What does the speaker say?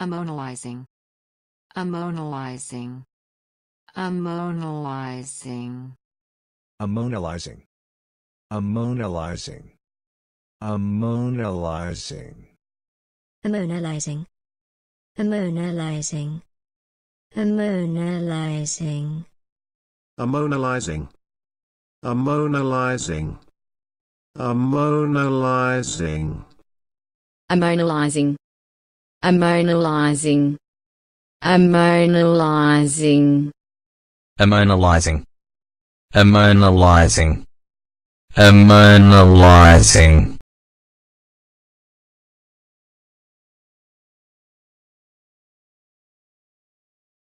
Ammonalizing. Ammonalizing. Ammonalizing. Ammonalizing. Ammonalizing. Ammonalizing. Ammonalizing. Ammonalizing. Ammonalizing. Ammonalizing. Ammonalizing. Ammonalizing. Ammonalizing. Ammonalizing. Ammonalizing. Ammonalizing. Ammonalizing. Ammonalizing.